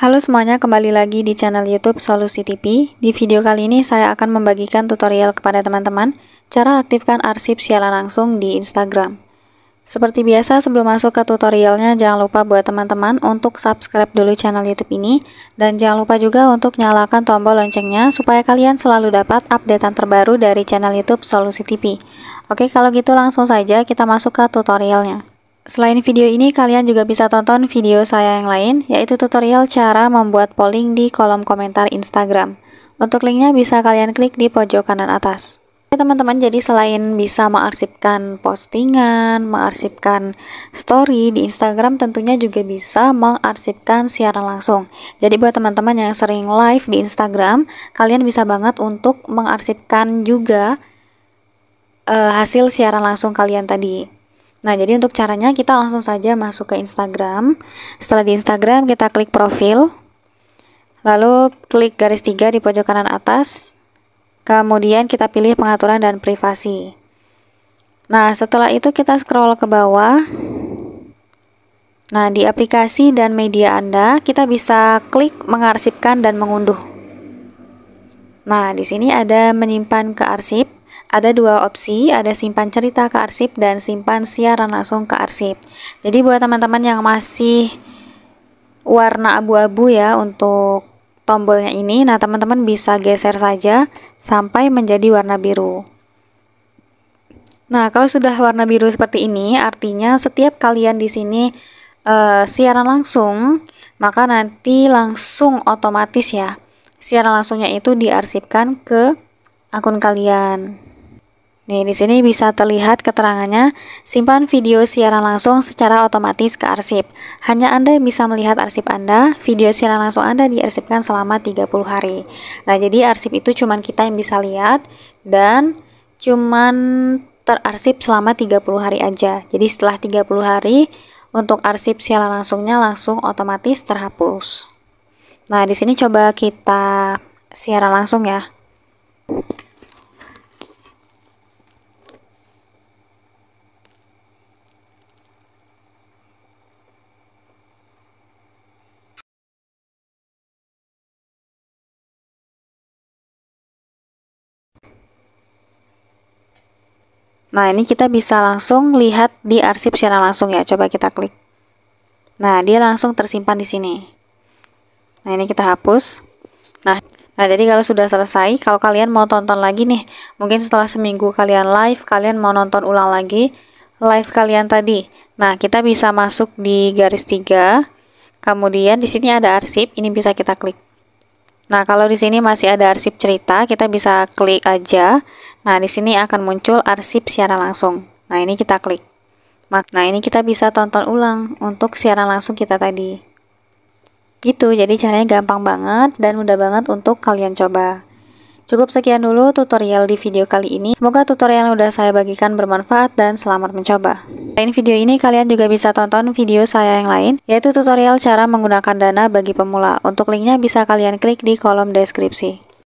Halo semuanya, kembali lagi di channel YouTube Solusi TV. Di video kali ini saya akan membagikan tutorial kepada teman-teman cara aktifkan arsip siaran langsung di Instagram. Seperti biasa, sebelum masuk ke tutorialnya, jangan lupa buat teman-teman untuk subscribe dulu channel YouTube ini dan jangan lupa juga untuk nyalakan tombol loncengnya supaya kalian selalu dapat updatean terbaru dari channel YouTube Solusi TV. Oke, kalau gitu langsung saja kita masuk ke tutorialnya. Selain video ini, kalian juga bisa tonton video saya yang lain, yaitu tutorial cara membuat polling di kolom komentar Instagram. Untuk linknya bisa kalian klik di pojok kanan atas. Oke teman-teman, jadi selain bisa mengarsipkan postingan, mengarsipkan story di Instagram, tentunya juga bisa mengarsipkan siaran langsung. Jadi buat teman-teman yang sering live di Instagram, kalian bisa banget untuk mengarsipkan juga uh, hasil siaran langsung kalian tadi. Nah, jadi untuk caranya kita langsung saja masuk ke Instagram. Setelah di Instagram, kita klik profil. Lalu klik garis tiga di pojok kanan atas. Kemudian kita pilih pengaturan dan privasi. Nah, setelah itu kita scroll ke bawah. Nah, di aplikasi dan media Anda, kita bisa klik mengarsipkan dan mengunduh. Nah, di sini ada menyimpan ke arsip. Ada dua opsi, ada simpan cerita ke arsip dan simpan siaran langsung ke arsip. Jadi buat teman-teman yang masih warna abu-abu ya untuk tombolnya ini, nah teman-teman bisa geser saja sampai menjadi warna biru. Nah, kalau sudah warna biru seperti ini, artinya setiap kalian di sini uh, siaran langsung, maka nanti langsung otomatis ya. Siaran langsungnya itu diarsipkan ke akun kalian. Nih, di sini bisa terlihat keterangannya, simpan video siaran langsung secara otomatis ke arsip. Hanya Anda yang bisa melihat arsip Anda, video siaran langsung Anda diarsipkan selama 30 hari. Nah, jadi arsip itu cuman kita yang bisa lihat dan cuman terarsip selama 30 hari aja. Jadi setelah 30 hari, untuk arsip siaran langsungnya langsung otomatis terhapus. Nah, di sini coba kita siaran langsung ya. Nah, ini kita bisa langsung lihat di arsip secara langsung ya. Coba kita klik. Nah, dia langsung tersimpan di sini. Nah, ini kita hapus. Nah, nah jadi kalau sudah selesai, kalau kalian mau tonton lagi nih, mungkin setelah seminggu kalian live, kalian mau nonton ulang lagi live kalian tadi. Nah, kita bisa masuk di garis 3. Kemudian di sini ada arsip, ini bisa kita klik. Nah, kalau di sini masih ada arsip cerita, kita bisa klik aja. Nah, di sini akan muncul arsip siaran langsung. Nah, ini kita klik. Nah, ini kita bisa tonton ulang untuk siaran langsung kita tadi. Gitu, jadi caranya gampang banget dan mudah banget untuk kalian coba. Cukup sekian dulu tutorial di video kali ini. Semoga tutorial yang sudah saya bagikan bermanfaat dan selamat mencoba. Selain video ini, kalian juga bisa tonton video saya yang lain, yaitu tutorial cara menggunakan dana bagi pemula. Untuk linknya bisa kalian klik di kolom deskripsi.